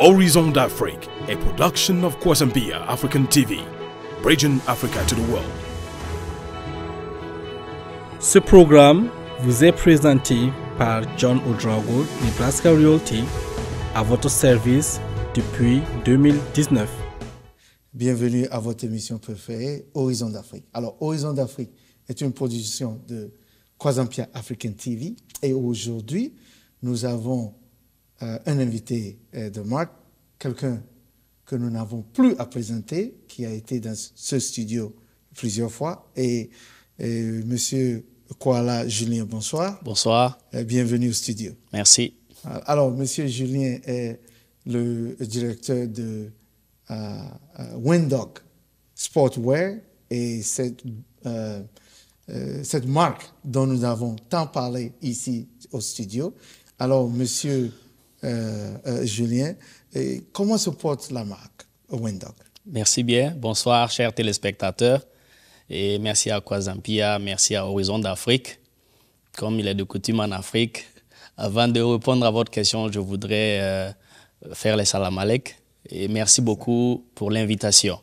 Horizon d'Afrique, a production of Kwasampia African TV, bridging Africa to the world. Ce programme vous est présenté par John Odrago, Nebraska Realty, à votre service depuis 2019. Bienvenue à votre émission préférée, Horizon d'Afrique. Alors, Horizon d'Afrique est une production de Kwasampia African TV. Et aujourd'hui, nous avons euh, un invité euh, de marque, quelqu'un que nous n'avons plus à présenter, qui a été dans ce studio plusieurs fois. Et, monsieur Koala Julien, bonsoir. Bonsoir. Euh, bienvenue au studio. Merci. Alors, monsieur Julien est le directeur de Windock Sportwear et cette, cette marque dont nous avons tant parlé ici au studio. Alors, monsieur euh, euh, Julien. comment se porte la marque Windog? Merci bien. Bonsoir, chers téléspectateurs. Et merci à Kwasampia merci à Horizon d'Afrique. Comme il est de coutume en Afrique, avant de répondre à votre question, je voudrais euh, faire les salamalek. Et merci beaucoup pour l'invitation.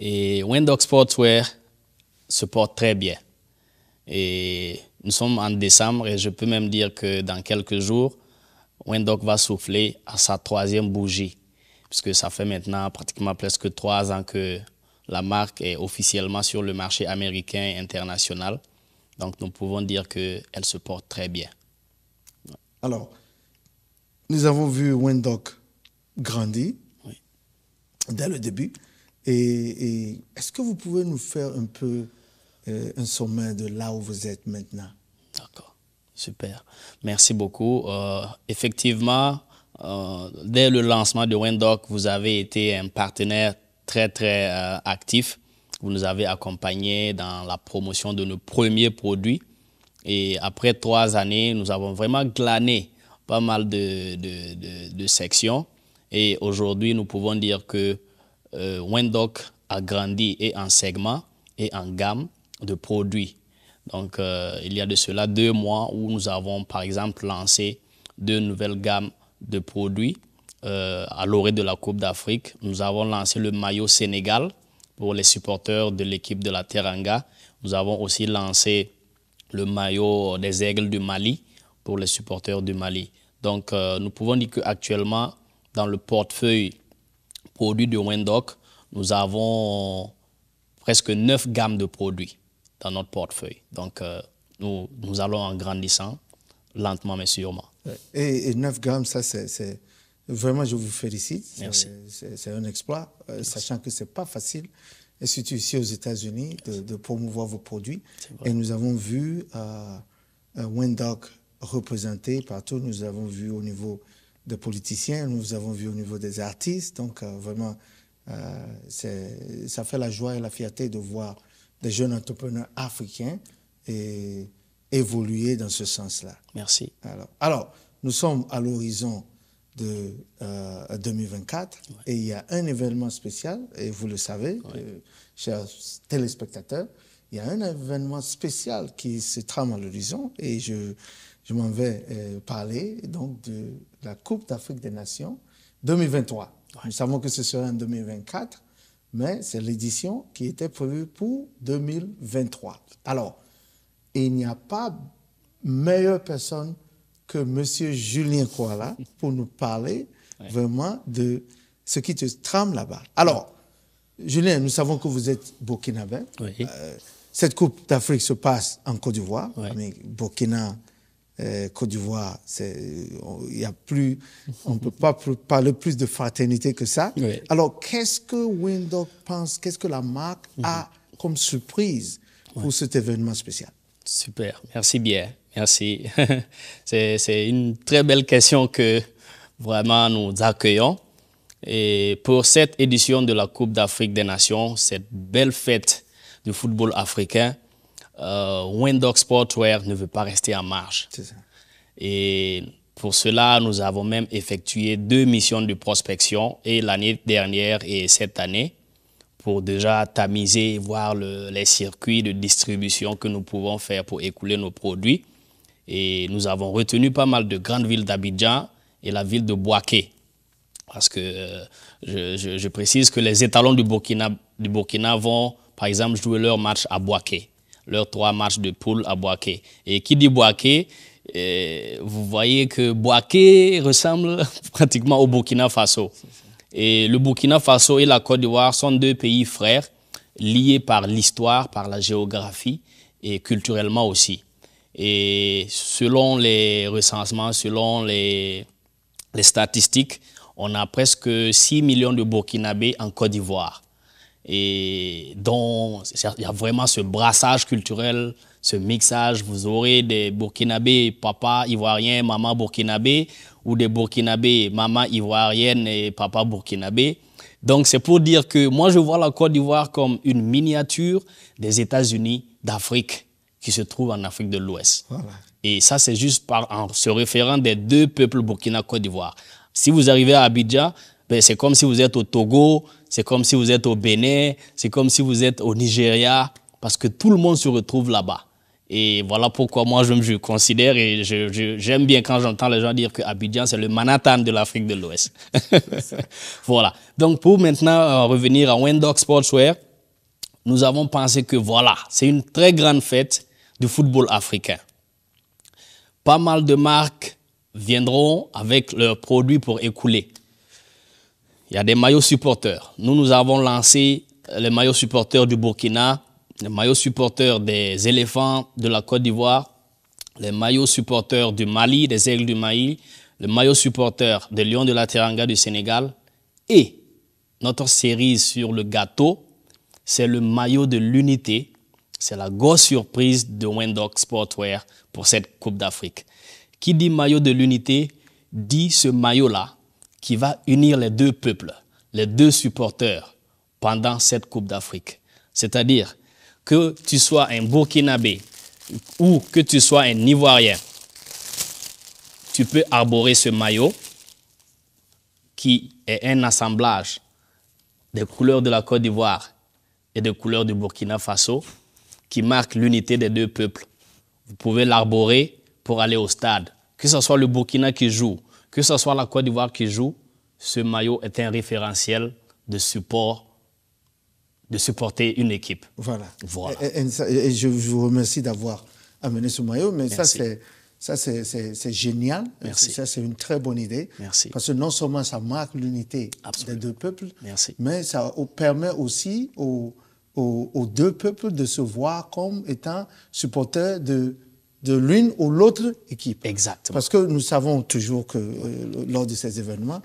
Et Windog Sportswear se porte très bien. Et nous sommes en décembre et je peux même dire que dans quelques jours, Wendok va souffler à sa troisième bougie, puisque ça fait maintenant pratiquement presque trois ans que la marque est officiellement sur le marché américain et international. Donc nous pouvons dire qu'elle se porte très bien. Alors, nous avons vu Wendok grandir dès le début. Et, est-ce que vous pouvez nous faire un peu euh, un sommet de là où vous êtes maintenant D'accord. Super. Merci beaucoup. Euh, effectivement, euh, dès le lancement de Wendoc, vous avez été un partenaire très, très euh, actif. Vous nous avez accompagnés dans la promotion de nos premiers produits. Et après trois années, nous avons vraiment glané pas mal de, de sections. Et aujourd'hui, nous pouvons dire que Wendoc a grandi et en segment et en gamme de produits. Donc, euh, il y a de cela deux mois où nous avons, par exemple, lancé deux nouvelles gammes de produits euh, à l'orée de la Coupe d'Afrique. Nous avons lancé le maillot Sénégal pour les supporters de l'équipe de la Teranga. Nous avons aussi lancé le maillot des Aigles du Mali pour les supporters du Mali. Donc, euh, nous pouvons dire qu'actuellement, dans le portefeuille produits de Wendoc, nous avons presque neuf gammes de produits dans notre portefeuille. Donc, euh, nous, nous allons en grandissant lentement mais sûrement. Et, 9 grammes, ça, c'est vraiment, je vous félicite. Merci. C'est un exploit, euh, sachant que ce n'est pas facile. Et ici aux États-Unis, de, promouvoir vos produits. Et nous avons vu euh, représenté partout. Nous avons vu au niveau des politiciens, nous avons vu au niveau des artistes. Donc, euh, vraiment, ça fait la joie et la fierté de voir des jeunes entrepreneurs africains et évoluer dans ce sens-là. Merci. Alors, alors, nous sommes à l'horizon de 2024 euh, et il y a un événement spécial, et vous le savez, euh, chers téléspectateurs, il y a un événement spécial qui se trame à l'horizon et je, je m'en vais euh, parler donc de la Coupe d'Afrique des Nations 2023. Nous savons que ce sera en 2024 mais c'est l'édition qui était prévue pour 2023. Alors, il n'y a pas meilleure personne que M. Julien Koala pour nous parler vraiment de ce qui te trame là-bas. Alors, Julien, nous savons que vous êtes burkinabé. Euh, cette Coupe d'Afrique se passe en Côte d'Ivoire, mais Burkina, euh, Côte d'Ivoire, il a plus, on ne peut pas parler plus de fraternité que ça. Alors, qu'est-ce que Windhoek pense, qu'est-ce que la marque a mhm. comme surprise pour cet événement spécial Super, merci bien, merci. C'est une très belle question que vraiment nous accueillons. Et pour cette édition de la Coupe d'Afrique des Nations, cette belle fête du football africain, euh, Windows Sportware ne veut pas rester en marge. Et pour cela, nous avons même effectué deux missions de prospection et l'année dernière et cette année pour déjà tamiser voir les circuits de distribution que nous pouvons faire pour écouler nos produits. Et nous avons retenu pas mal de grandes villes d'Abidjan et la ville de Boaké. Parce que euh, je, je, précise que les étalons du Burkina, du Burkina vont, par exemple, jouer leur match à Boaké leurs trois marches de poule à Boaké. Et qui dit Boaké, eh, vous voyez que Boaké ressemble pratiquement au Burkina Faso. Et le Burkina Faso et la Côte d'Ivoire sont deux pays frères, liés par l'histoire, par la géographie et culturellement aussi. Et selon les recensements, selon les, les statistiques, on a presque 6 millions de Burkinabés en Côte d'Ivoire et donc, il y a vraiment ce brassage culturel, ce mixage. Vous aurez des Burkinabés, papa ivoirien, maman burkinabé, ou des Burkinabés, maman ivoirienne et papa burkinabé. Donc c'est pour dire que moi je vois la Côte d'Ivoire comme une miniature des États-Unis d'Afrique qui se trouve en Afrique de l'Ouest. Et ça c'est juste en se référant des deux peuples Burkina-Côte d'Ivoire. Si vous arrivez à Abidjan, ben, c'est comme si vous êtes au Togo, c'est comme si vous êtes au Bénin, c'est comme si vous êtes au Nigeria, parce que tout le monde se retrouve là-bas. Et voilà pourquoi moi je me considère et j'aime bien quand j'entends les gens dire que Abidjan c'est le Manhattan de l'Afrique de l'Ouest. voilà. Donc pour maintenant euh, revenir à Wendog Sportswear, nous avons pensé que voilà, c'est une très grande fête du football africain. Pas mal de marques viendront avec leurs produits pour écouler. Il y a des maillots supporters. Nous, nous avons lancé les maillots supporters du Burkina, les maillots supporters des éléphants de la Côte d'Ivoire, les maillots supporters du Mali, des aigles du Mali, le maillot supporter des Lions de la Teranga du Sénégal et notre série sur le gâteau, c'est le maillot de l'unité. C'est la grosse surprise de Wendock Sportwear pour cette Coupe d'Afrique. Qui dit maillot de l'unité dit ce maillot-là qui va unir les deux peuples, les deux supporters pendant cette Coupe d'Afrique. C'est-à-dire que tu sois un Burkinabé ou que tu sois un Ivoirien, tu peux arborer ce maillot qui est un assemblage des couleurs de la Côte d'Ivoire et des couleurs du Burkina Faso qui marque l'unité des deux peuples. Vous pouvez l'arborer pour aller au stade. Que ce soit le Burkina qui joue que ce soit la Côte d'Ivoire qui joue, ce maillot est un référentiel de support de supporter une équipe. Voilà. voilà. Et, je vous remercie d'avoir amené ce maillot, mais ça c'est génial. Merci. Ça, c'est une très bonne idée. Merci. Parce que non seulement ça marque l'unité des deux peuples, Merci. mais ça permet aussi aux, aux, deux peuples de se voir comme étant supporters de, de l'une ou l'autre équipe. Exactement. Parce que nous savons toujours que euh, lors de ces événements,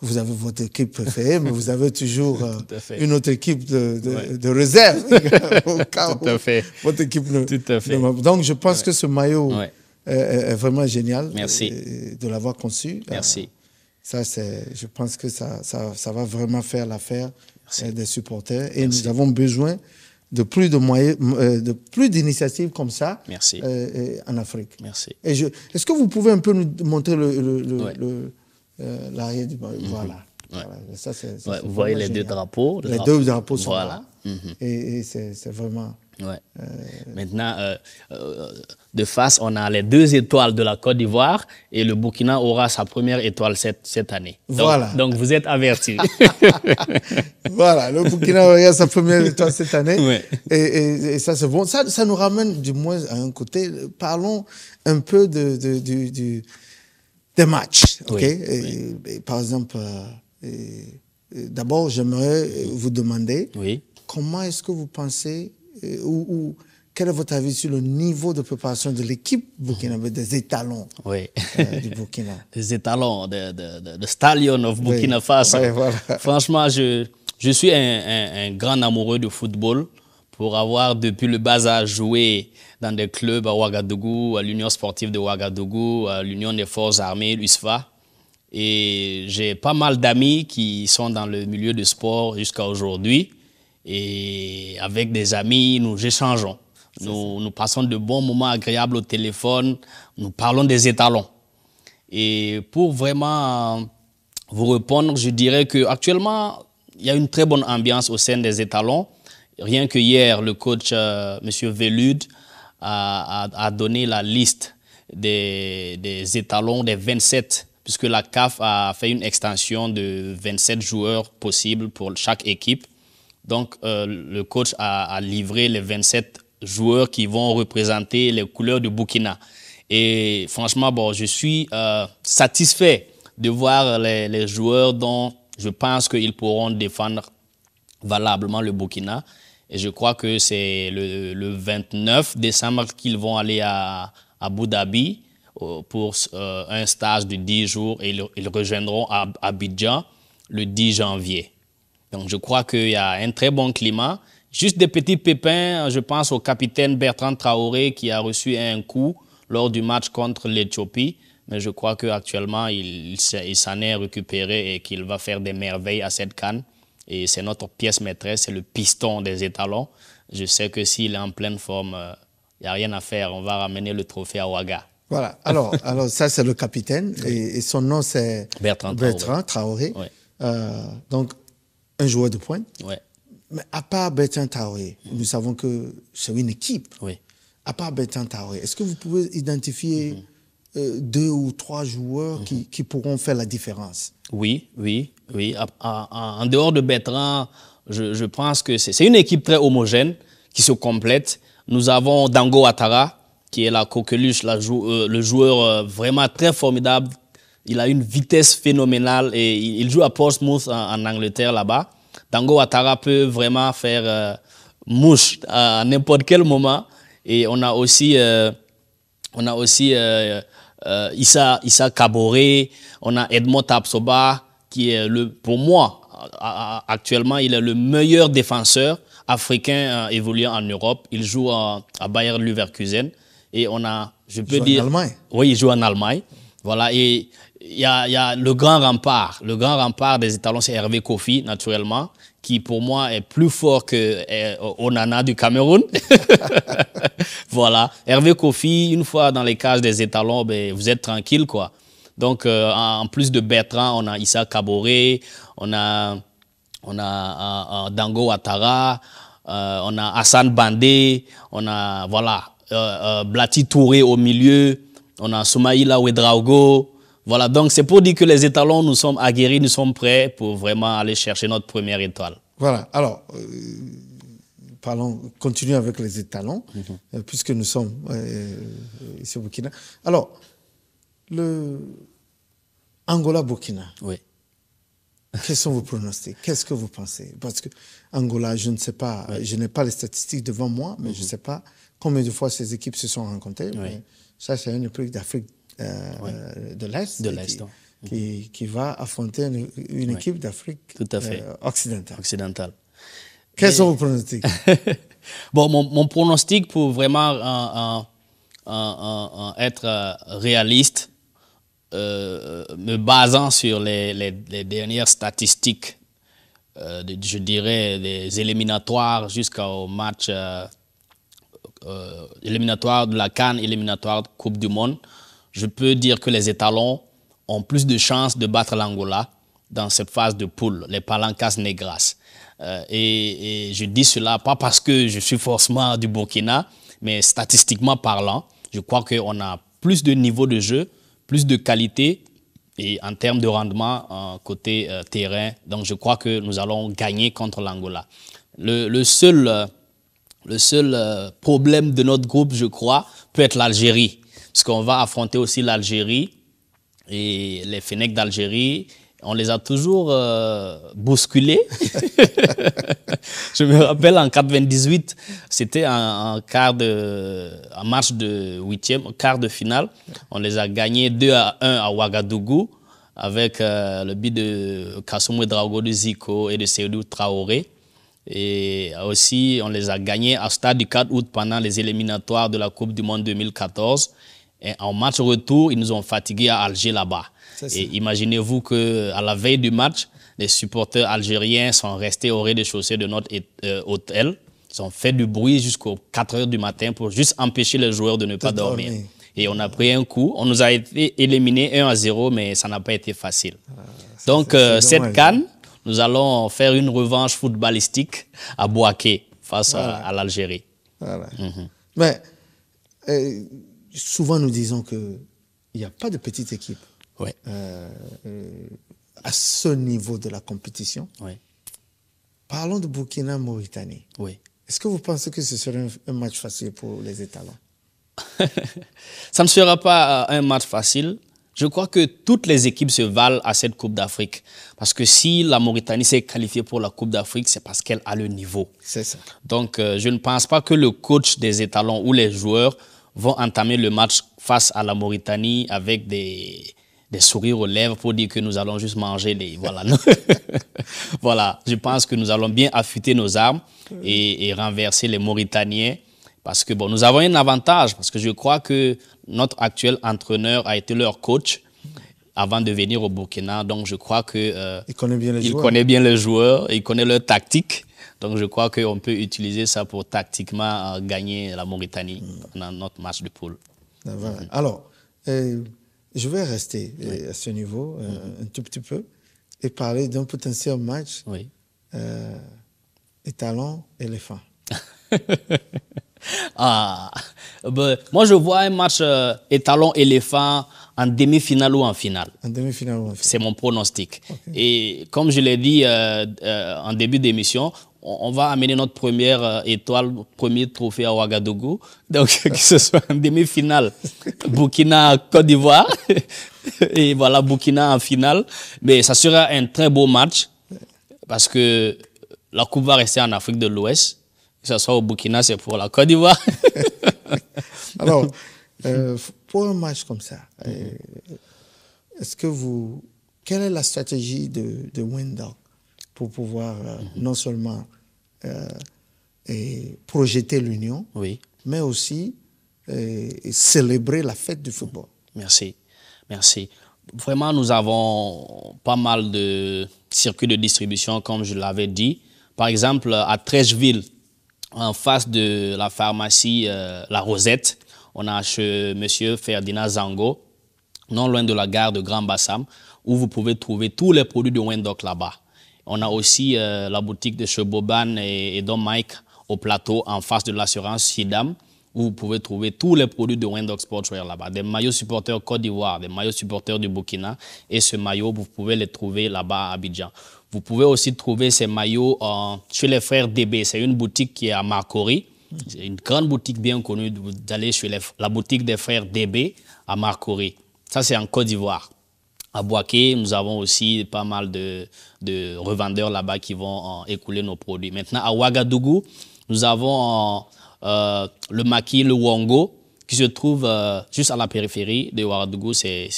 vous avez votre équipe préférée, mais vous avez toujours euh, une autre équipe de, réserve Tout à fait. votre équipe ne. Tout à fait. donc je pense que ce maillot est, vraiment génial. Merci. Euh, de, l'avoir conçu. Merci. ça, c'est, je pense que ça, ça, va vraiment faire l'affaire des supporters. Et nous avons besoin de plus de moyens, euh, de plus d'initiatives comme ça euh, euh, en Afrique. Merci. Et je, est-ce que vous pouvez un peu nous montrer le, l'arrière du mhm. voilà. voilà. vous voyez les deux drapeaux. les deux drapeaux sont voilà. là. Mhm. Et, c'est vraiment Ouais. Maintenant, euh, euh, de face, on a les deux étoiles de la Côte d'Ivoire et le Burkina aura sa première étoile cette, cette année. Donc, voilà. Donc vous êtes averti voilà, le Burkina aura sa première étoile cette année. Et, et, ça, c'est bon. Ça, nous ramène du moins à un côté. Parlons un peu de, de, des matchs. ok par exemple, euh, d'abord, j'aimerais vous demander oui. comment est-ce que vous pensez euh, ou, quel est votre avis sur le niveau de préparation de l'équipe burkinabé, mhm. des étalons oui. Euh, du Burkina Des étalons, de, de, de stallion of Burkina Faso. Franchement, je, je suis un, un, grand amoureux de football pour avoir depuis le bas âge joué dans des clubs à Ouagadougou, à l'Union sportive de Ouagadougou, à l'Union des forces armées, l'USFA. Et j'ai pas mal d'amis qui sont dans le milieu du sport jusqu'à aujourd'hui et avec des amis, nous échangeons. Nous, passons de bons moments agréables au téléphone, nous parlons des étalons. Et pour vraiment vous répondre, je dirais qu'actuellement, il y a une très bonne ambiance au sein des étalons. Rien que hier, le coach euh, Monsieur M. Velude a, a, a, donné la liste des, des étalons des 27 puisque la CAF a fait une extension de 27 joueurs possibles pour chaque équipe. Donc, euh, le coach a, livré les 27 joueurs qui vont représenter les couleurs du Burkina. Et franchement, bon, je suis euh, satisfait de voir les, joueurs dont je pense qu'ils pourront défendre valablement le Burkina. Et je crois que c'est le, 29 décembre qu'ils vont aller à, Abu Dhabi euh, pour un stage de 10 jours et ils, ils rejoindront Abidjan le 10 janvier. Donc je crois qu'il y a un très bon climat. Juste des petits pépins, je pense au capitaine Bertrand Traoré qui a reçu un coup lors du match contre l'Éthiopie. Mais je crois qu'actuellement, il, il s'en est récupéré et qu'il va faire des merveilles à cette canne. Et c'est notre pièce maîtresse, c'est le piston des étalons. Je sais que s'il est en pleine forme, il euh, n'y a rien à faire. On va ramener le trophée à Ouaga. Voilà. Alors, alors ça, c'est le capitaine. Et, son nom, c'est Bertrand Traoré. Euh, donc, un joueur de pointe. Ouais. Mais à part Bertrand Taoré, nous savons que c'est une équipe. Oui. À part Bertrand Taoré, est-ce que vous pouvez identifier euh, deux ou trois joueurs qui, pourront faire la différence Oui, oui, oui. en dehors de Bertrand, je, pense que c'est une équipe très homogène qui se complète. Nous avons Dango Atara, qui est la coqueluche, le joueur euh, vraiment très formidable, il a une vitesse phénoménale et il joue à Portsmouth en, Angleterre là-bas. Dango Ouattara peut vraiment faire euh, mouche à, n'importe quel moment. Et on a aussi, euh, on a aussi euh, Issa, Issa Kabore, on a Edmond Tapsoba, qui est le, pour moi, actuellement, il est le meilleur défenseur africain évoluant en Europe. Il joue à, à Bayer Leverkusen. Et on a, je peux il joue dire. En Allemagne. Oui, il joue en Allemagne. Voilà. Et il y a, le grand rempart. Le grand rempart des étalons, c'est Hervé Kofi, naturellement, qui pour moi est plus fort que eh, Onana du Cameroun. voilà. Hervé Kofi, une fois dans les cages des étalons, ben, vous êtes tranquille, quoi. Donc, euh, en plus de Bertrand, on a Issa Kaboré, on a, on a euh, euh, Dango Ouattara, on a Hassan Bandé, on a, voilà, Blati Touré au milieu, on a Soumaïla drago. Voilà, donc c'est pour dire que les étalons, nous sommes aguerris, nous sommes prêts pour vraiment aller chercher notre première étoile. Voilà, alors, euh, parlons, continuons avec les étalons, mhm. euh, puisque nous sommes euh, ici au Burkina. Alors, le Angola-Burkina. Oui. Quels sont vos pronostics Qu'est-ce que vous pensez Parce que Angola, je ne sais pas, je n'ai pas les statistiques devant moi, mais je ne mhm. sais pas combien de fois ces équipes se sont rencontrées. ça, c'est une époque d'Afrique euh, de l'Est. Hein. qui, qui, va affronter une, équipe d'Afrique euh, occidentale. occidentale. Quels sont vos pronostics Bon, mon, pronostic pour vraiment euh, être réaliste, me basant sur les, les, dernières statistiques, je dirais des éliminatoires jusqu'au match éliminatoire de la Cannes, éliminatoire de Coupe du Monde, je peux dire que les étalons ont plus de chances de battre l'Angola dans cette phase de poule, les Palancas Negras. Euh, et, je dis cela pas parce que je suis forcément du Burkina, mais statistiquement parlant, je crois qu'on a plus de niveau de jeu, plus de qualité et en termes de rendement euh, côté euh, terrain. Donc je crois que nous allons gagner contre l'Angola. le, seul, le seul euh, euh, problème de notre groupe, je crois, peut être l'Algérie puisqu'on va affronter aussi l'Algérie et les Fennecs d'Algérie. On les a toujours euh, bousculés. je me rappelle en 98, c'était un, quart de, un match de huitième, quart de finale. On les a gagnés 2 à 1 à Ouagadougou avec euh, le but de Kassoumou Drago de Zico et de Seydou Traoré. Et aussi, on les a gagnés à Stade du 4 août pendant les éliminatoires de la Coupe du Monde 2014. Et eh, en match retour, ils nous ont fatigués à Alger là-bas. Et imaginez-vous que à la veille du match, les supporters algériens sont restés au rez-de-chaussée de notre euh, hôtel. Ils ont fait du bruit jusqu'aux 4 heures du matin pour juste empêcher les joueurs de ne pas dormir. Et on a pris un coup. On nous a été éliminés 1 à 0, mais ça n'a pas été facile. Ah, Donc, euh, cette canne, nous allons faire une revanche footballistique à Boaké face à, l'Algérie. Mhm. Mais. Euh, souvent nous disons qu'il n'y a pas de petite équipe euh, euh, à ce niveau de la compétition. Parlons de Burkina-Mauritanie. Est-ce que vous pensez que ce sera un, match facile pour les étalons Ça ne sera pas euh, un match facile. Je crois que toutes les équipes se valent à cette Coupe d'Afrique. Parce que si la Mauritanie s'est qualifiée pour la Coupe d'Afrique, c'est parce qu'elle a le niveau. C'est ça. Donc, je ne pense pas que le coach des étalons ou les joueurs vont entamer le match face à la Mauritanie avec des, sourires aux lèvres pour dire que nous allons juste manger les... Voilà, voilà je pense que nous allons bien affûter nos armes et, renverser les Mauritaniens. Parce que bon, nous avons un avantage, parce que je crois que notre actuel entraîneur a été leur coach avant de venir au Burkina. Donc je crois que... Euh, connaît bien les Il connaît bien les joueurs, il connaît leur tactique. Donc je crois qu'on peut utiliser ça pour tactiquement euh, gagner la Mauritanie hmm. dans notre match de poule. Ah, hmm. Alors, euh, je vais rester euh, à ce niveau hmm, un tout petit peu et parler d'un potentiel match oui. étalon-éléphant. ah, ben, moi je vois un match étalon-éléphant en demi-finale ou en finale. En demi-finale C'est mon pronostic. Et comme je l'ai dit en début d'émission, on va amener notre première euh, étoile, premier trophée à Ouagadougou. Donc, que ce soit en demi-finale, Burkina, Côte d'Ivoire. Et voilà, Burkina en finale. Mais ça sera un très beau match parce que la Coupe va rester en Afrique de l'Ouest. Que ce soit au Burkina, c'est pour la Côte d'Ivoire. Alors, euh, pour un match comme ça, euh, est-ce que vous. Quelle est la stratégie de, de pour pouvoir euh, non seulement euh, projeter l'union, mais aussi euh, célébrer la fête du football. Merci, merci. Vraiment, nous avons pas mal de circuits de distribution, comme je l'avais dit. Par exemple, à Trècheville, en face de la pharmacie La Rosette, on a chez M. Ferdinand Zango, non loin de la gare de Grand Bassam, où vous pouvez trouver tous les produits de Wendoc là-bas. On a aussi euh, la boutique de cheboban et, Don Mike au plateau en face de l'assurance Sidam où vous pouvez trouver tous les produits de Windhoek Sportswear là-bas. Des maillots supporters Côte d'Ivoire, des maillots supporters du Burkina. Et ce maillot, vous pouvez les trouver là-bas à Abidjan. Vous pouvez aussi trouver ces maillots euh, chez les frères DB. C'est une boutique qui est à Marcory. Une grande boutique bien connue. D'aller chez la boutique des frères DB à Marcory. Ça, c'est en Côte d'Ivoire. À Boaké, nous avons aussi pas mal de, revendeurs là-bas qui vont écouler nos produits. Maintenant, à Ouagadougou, nous avons euh, le maquis, le Wongo, qui se trouve euh, juste à la périphérie de Ouagadougou, c'est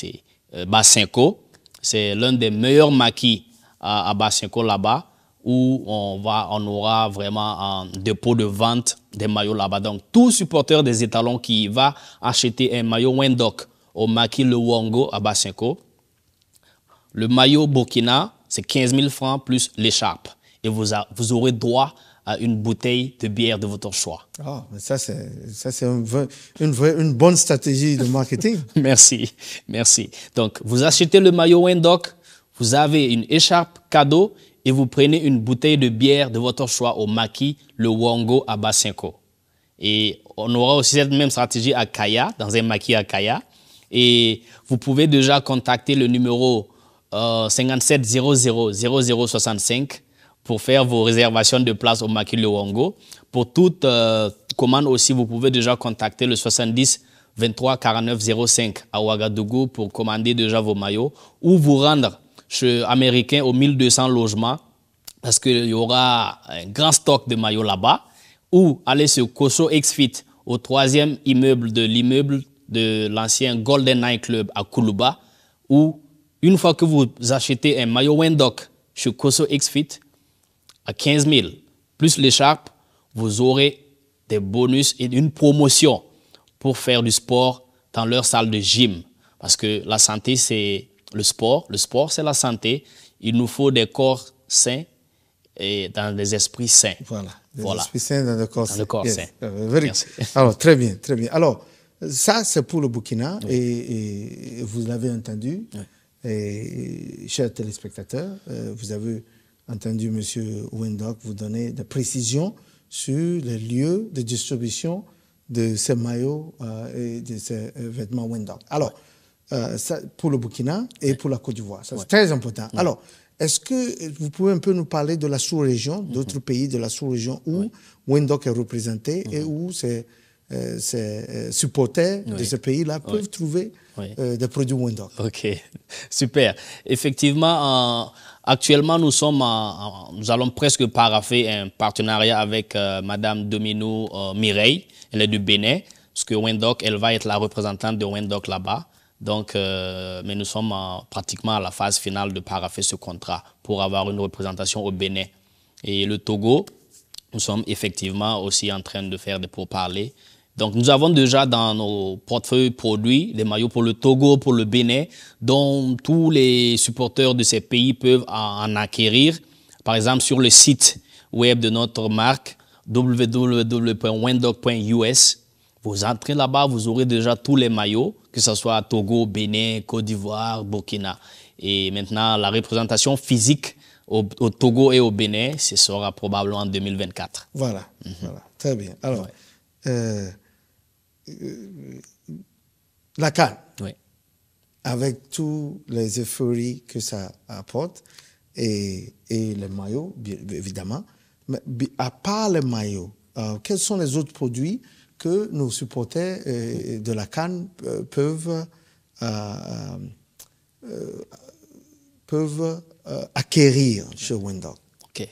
euh, Bassinko. C'est l'un des meilleurs maquis à, à Bassinko là-bas, où on, va, on aura vraiment un dépôt de vente des maillots là-bas. Donc, tout supporteur des étalons qui va acheter un maillot Wendoc au maquis, le Wongo à Bassinko, le maillot Burkina, c'est 15 000 francs plus l'écharpe. Et vous, vous aurez droit à une bouteille de bière de votre choix. Ah, ça c'est ça c'est une une bonne stratégie de marketing. merci, merci. Donc vous achetez le maillot Wendoc, vous avez une écharpe cadeau et vous prenez une bouteille de bière de votre choix au maquis, le Wongo à Et on aura aussi cette même stratégie à Kaya, dans un maquis à Kaya. Et vous pouvez déjà contacter le numéro 57 00 0065 pour faire vos réservations de places au Makile Pour toute euh, commande aussi, vous pouvez déjà contacter le 70 23 49 05 à Ouagadougou pour commander déjà vos maillots ou vous rendre chez Américain aux 1200 logements parce qu'il y aura un grand stock de maillots là-bas ou aller sur Koso Exfit au troisième immeuble de l'immeuble de l'ancien Golden Night Club à Koulouba ou une fois que vous achetez un maillot Wendock chez X-Fit à 15 000, plus l'écharpe, vous aurez des bonus et une promotion pour faire du sport dans leur salle de gym. Parce que la santé, c'est le sport. Le sport, c'est la santé. Il nous faut des corps sains et dans des esprits sains. Voilà. Des voilà. esprits sains dans le corps euh, Alors, très bien, très bien. Alors, ça, c'est pour le Burkina et, vous l'avez entendu. Et, chers téléspectateurs, euh, vous avez entendu M. Windock vous donner des précisions sur les lieux de distribution de ces maillots euh, et de ces euh, vêtements Windock. Alors, pour le Burkina et pour la Côte d'Ivoire. C'est très important. Alors, est-ce que vous pouvez un peu nous parler de la sous-région, d'autres mhm. pays de la sous-région où Windock est représenté et mhm. où c'est euh, ces euh, supporters de ce pays-là peuvent trouver euh, des produits Wendok. Ok, super. Effectivement, actuellement, nous, sommes nous allons presque paraffer un partenariat avec Madame Domino Mireille, elle est du Bénin, parce que Wendok, elle va être la représentante de Wendok là-bas. Donc, mais nous sommes pratiquement à la phase finale de paraffer ce contrat pour avoir une représentation au Bénin. Et le Togo, nous sommes effectivement aussi en train de faire des pourparlers donc nous avons déjà dans nos portefeuilles produits les maillots pour le Togo, pour le Bénin, dont tous les supporters de ces pays peuvent en acquérir. Par exemple, sur le site web de notre marque www.window.us, vous entrez là-bas, vous aurez déjà tous les maillots, que ce soit Togo, Bénin, Côte d'Ivoire, Burkina. Et maintenant, la représentation physique au, Togo et au Bénin, ce sera probablement en 2024. Voilà, mhm. voilà. très bien. Alors, euh euh, la canne, Avec tous les euphories que ça apporte et, les maillots, évidemment. Mais à part les maillots, euh, quels sont les autres produits que nos supporters euh, de la canne peuvent, peuvent acquérir chez Wendell Ok,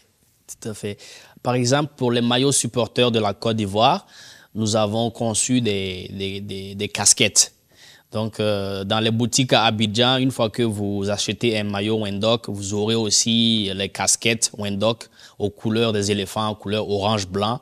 tout à fait. Par exemple, pour les maillots supporters de la Côte d'Ivoire, nous avons conçu des, des, casquettes. Donc, euh, dans les boutiques à Abidjan, une fois que vous achetez un maillot Wendok, vous aurez aussi les casquettes Wendok aux couleurs des éléphants, aux couleurs orange-blanc.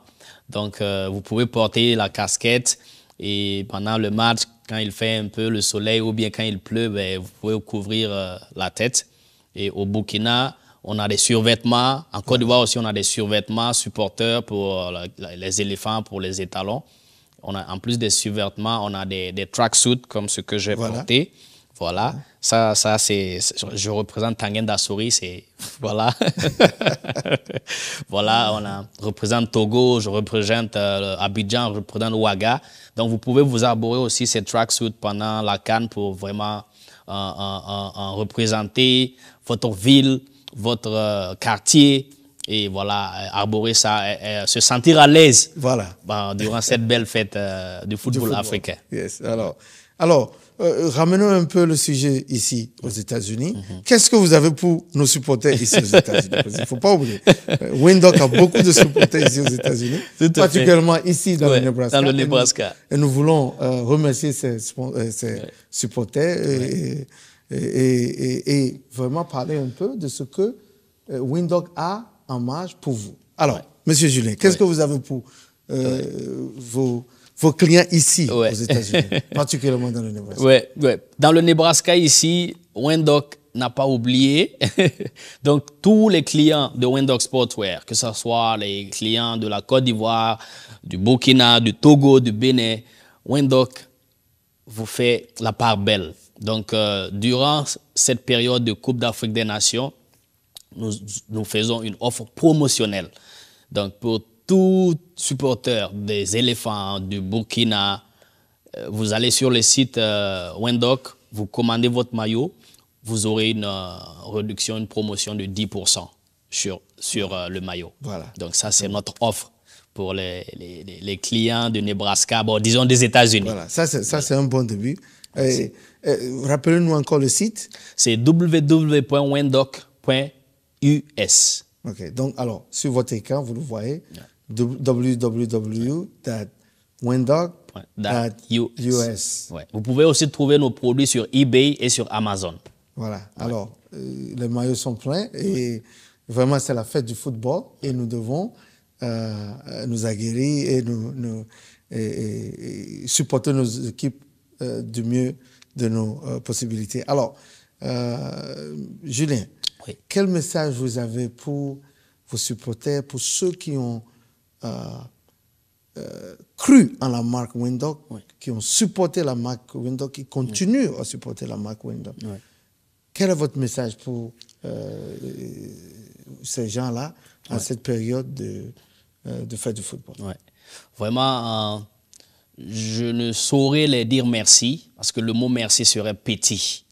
Donc, euh, vous pouvez porter la casquette et pendant le match, quand il fait un peu le soleil ou bien quand il pleut, ben, vous pouvez couvrir euh, la tête. Et au Burkina, on a des survêtements. En Côte d'Ivoire aussi, on a des survêtements supporteurs pour euh, les éléphants, pour les étalons. On a, en plus des survêtements, on a des, des tracksuits comme ce que j'ai voilà. porté. Voilà. Ça, ça c'est, je représente Tangen souris c'est, voilà. voilà, on a, représente Togo, je représente euh, Abidjan, je représente Ouaga. Donc, vous pouvez vous arborer aussi ces tracksuits pendant la Cannes pour vraiment euh, euh représenter votre ville, votre euh, quartier et voilà, euh, arborer ça, euh, se sentir à l'aise voilà. Bah, durant cette belle fête du, football africain. Yes. Alors, alors ramenons un peu le sujet ici aux États-Unis. Mhm. Qu'est-ce que vous avez pour nos supporters ici aux États-Unis Il ne faut pas oublier. Windock a beaucoup de supporters ici aux États-Unis, particulièrement ici dans, le Nebraska, Et nous, voulons remercier ces, supporters et, vraiment parler un peu de ce que euh, Windhoek a en marge pour vous. Alors, M. Monsieur Julien, qu'est-ce que vous avez pour euh, vos, clients ici aux États-Unis, particulièrement dans le Nebraska ouais, Dans le Nebraska ici, Windhoek n'a pas oublié. Donc, tous les clients de Windhoek Sportswear, que ce soit les clients de la Côte d'Ivoire, du Burkina, du Togo, du Bénin, Windhoek vous fait la part belle donc, euh, durant cette période de Coupe d'Afrique des Nations, nous, faisons une offre promotionnelle. Donc, pour tout supporter des éléphants du Burkina, euh, vous allez sur le site euh, Wendoc, vous commandez votre maillot, vous aurez une euh, réduction, une promotion de 10% sur, sur le maillot. Voilà. Donc, ça, c'est notre offre pour les, les, clients de Nebraska, bon, disons des États-Unis. Voilà, ça, c'est un bon début. Rappelez-nous encore le site. C'est www.wendoc.us. OK. Donc, alors, sur votre écran, vous le voyez, www.wendoc.us. Vous pouvez aussi trouver nos produits sur eBay et sur Amazon. Voilà. Alors, euh, les maillots sont pleins et vraiment, c'est la fête du football et nous devons euh, euh, nous aguerrir et, nous, et supporter nos équipes euh, du mieux de nos euh, possibilités. Alors, euh, Julien, quel message vous avez pour vos supporters, pour ceux qui ont cru en la marque Window, qui ont supporté la marque Window, qui continuent à supporter la marque Window Quel est votre message pour ces gens-là en cette période de, de fête du football Vraiment je ne saurais les dire merci, parce que le mot merci serait petit.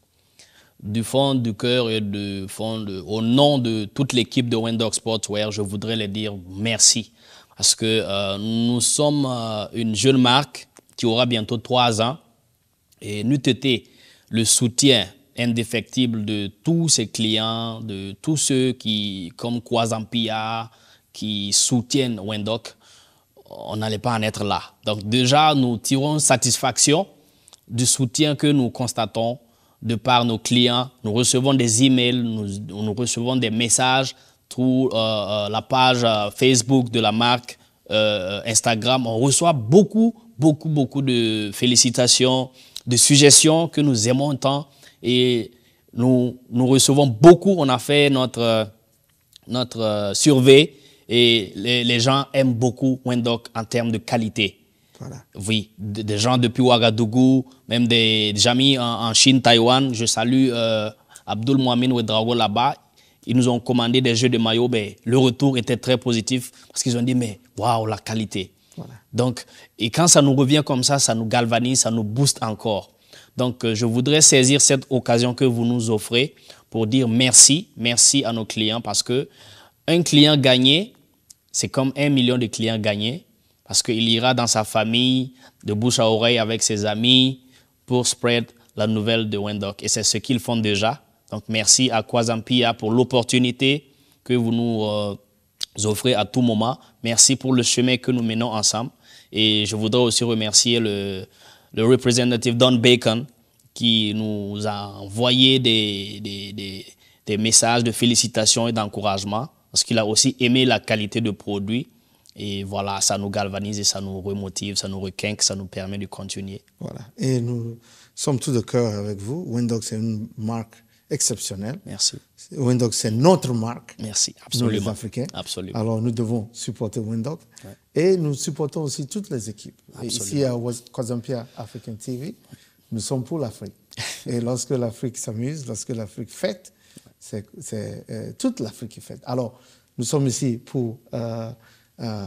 Du fond du cœur et de fond au nom de toute l'équipe de Wendoc Sportswear, je voudrais les dire merci. Parce que euh, nous sommes euh, une jeune marque qui aura bientôt trois ans et nous été le soutien indéfectible de tous ses clients, de tous ceux qui, comme Quasampia, qui soutiennent Wendoc on n'allait pas en être là. Donc déjà, nous tirons satisfaction du soutien que nous constatons de par nos clients. Nous recevons des emails, nous, nous recevons des messages sur euh, euh, la page euh, Facebook de la marque, Instagram. On reçoit beaucoup, beaucoup, beaucoup de félicitations, de suggestions que nous aimons tant. Et nous, recevons beaucoup. On a fait notre, notre survey et les, gens aiment beaucoup Wendok en termes de qualité. Voilà. Oui, des gens depuis Ouagadougou, même des, amis en, Chine, Taïwan. Je salue euh, Abdul Mohamed Ouedrago là-bas. Ils nous ont commandé des jeux de maillot. le retour était très positif parce qu'ils ont dit, mais waouh, la qualité. Voilà. Donc, et quand ça nous revient comme ça, ça nous galvanise, ça nous booste encore. Donc, euh, je voudrais saisir cette occasion que vous nous offrez pour dire merci, merci à nos clients parce que un client gagné, c'est comme un million de clients gagnés parce qu'il ira dans sa famille, de bouche à oreille avec ses amis pour spread la nouvelle de Wendoc. Et c'est ce qu'ils font déjà. Donc merci à Kwazampia pour l'opportunité que vous nous euh, offrez à tout moment. Merci pour le chemin que nous menons ensemble. Et je voudrais aussi remercier le, le representative Don Bacon qui nous a envoyé des, des, des, des messages de félicitations et d'encouragement parce qu'il a aussi aimé la qualité de produit. Et voilà, ça nous galvanise et ça nous remotive, ça nous requinque, ça nous permet de continuer. Voilà. Et nous sommes tous de cœur avec vous. Windows, c'est une marque exceptionnelle. Merci. Windows, c'est notre marque. Merci, absolument. Nous, les Africains. Absolument. Alors, nous devons supporter Windows. Et nous supportons aussi toutes les équipes. Ici, à Casampia African TV, nous sommes pour l'Afrique. et lorsque l'Afrique s'amuse, lorsque l'Afrique fête, c'est euh, toute l'Afrique qui fait Alors, nous sommes ici pour euh, euh,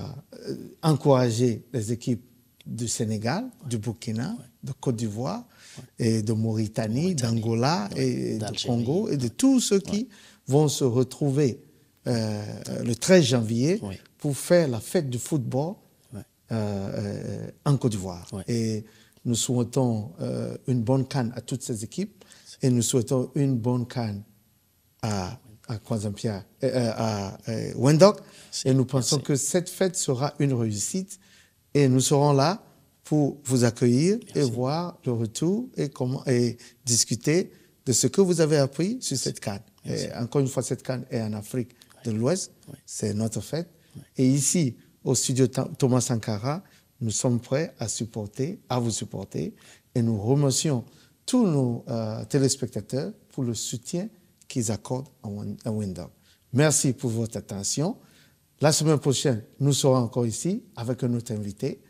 encourager les équipes du Sénégal, du Burkina, de Côte d'Ivoire, et de Mauritanie, d'Angola, et du Congo, et de tous ceux qui vont se retrouver le 13 janvier pour faire la fête du football en Côte d'Ivoire. Et nous souhaitons une bonne canne à toutes ces équipes, et nous souhaitons une bonne canne à, à, euh, euh, à euh, Wendok. Et nous pensons que cette fête sera une réussite et nous serons là pour vous accueillir et voir le retour et, comment, et discuter de ce que vous avez appris sur cette canne. encore une fois, cette canne est en Afrique de l'Ouest. C'est notre fête. Et ici, au studio Thomas Sankara, nous sommes prêts à supporter, à vous supporter. Et nous remercions tous nos téléspectateurs pour le soutien qu'ils accordent à window. Merci pour votre attention. La semaine prochaine, nous serons encore ici avec un autre invité.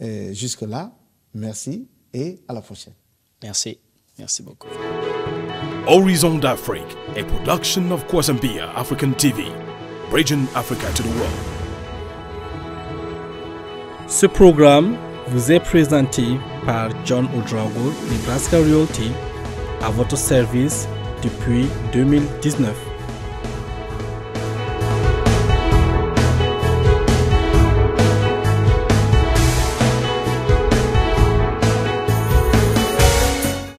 Euh, jusque-là, merci et à la prochaine. Merci. Merci beaucoup. Horizon d'Afrique, a production of African TV, bridging Africa to the world. Ce programme vous est présenté par John Odrago, Nebraska Realty, à votre service depuis 2019.